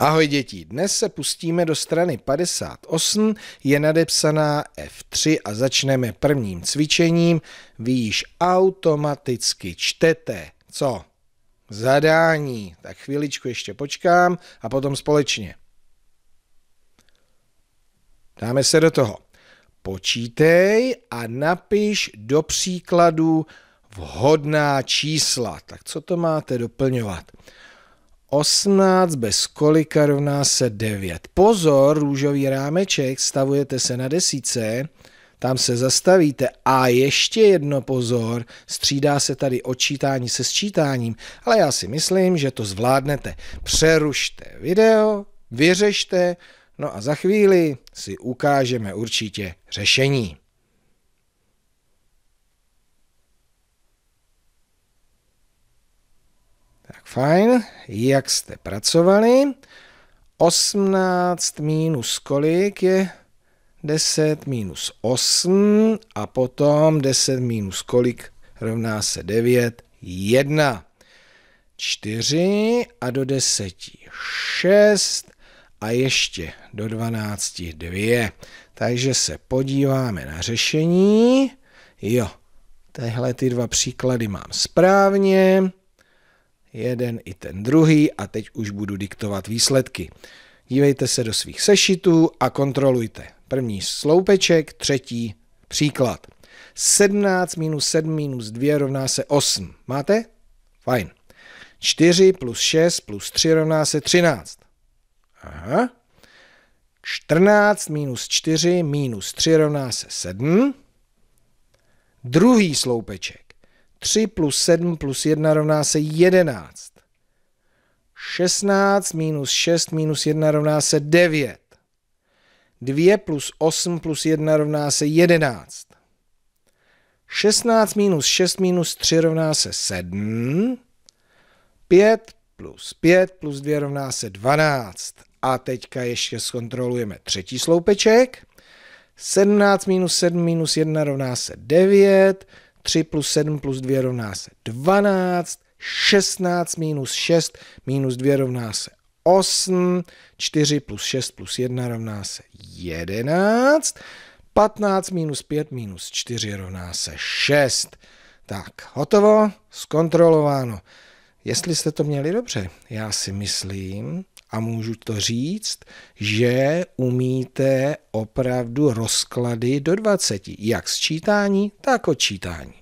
Ahoj děti, dnes se pustíme do strany 58, je nadepsaná F3 a začneme prvním cvičením. Vy již automaticky čtete, co? Zadání. Tak chvíličku ještě počkám a potom společně. Dáme se do toho. Počítej a napiš do příkladu vhodná čísla. Tak co to máte doplňovat? 18 bez kolika rovná se 9. Pozor, růžový rámeček, stavujete se na desíce, tam se zastavíte a ještě jedno pozor, střídá se tady odčítání se sčítáním, ale já si myslím, že to zvládnete. Přerušte video, vyřešte, no a za chvíli si ukážeme určitě řešení. Tak fajn, jak jste pracovali? 18 minus kolik je 10 minus 8 a potom 10 minus kolik rovná se 9, 1. 4 a do 10 6 a ještě do 12 2. Takže se podíváme na řešení. Jo, tyhle ty dva příklady mám správně jeden i ten druhý a teď už budu diktovat výsledky. Dívejte se do svých sešitů a kontrolujte. První sloupeček, třetí příklad. 17 minus 7 minus 2 rovná se 8. Máte? Fajn. 4 plus 6 plus 3 rovná se 13. Aha. 14 minus 4 minus 3 rovná se 7. Druhý sloupeček. 3 plus 7 plus 1 rovná se 11. 16 minus 6 minus 1 rovná se 9. 2 plus 8 plus 1 rovná se 11. 16 minus 6 minus 3 rovná se 7. 5 plus 5 plus 2 rovná se 12. A teďka ještě zkontrolujeme třetí sloupeček. 17 minus 7 minus 1 rovná se 9. 3 plus 7 plus 2 rovná se 12, 16 minus 6 minus 2 rovná se 8, 4 plus 6 plus 1 rovná se 11, 15 minus 5 minus 4 rovná se 6. Tak, hotovo, zkontrolováno. Jestli jste to měli dobře, já si myslím, a můžu to říct, že umíte opravdu rozklady do 20, jak sčítání, tak odčítání.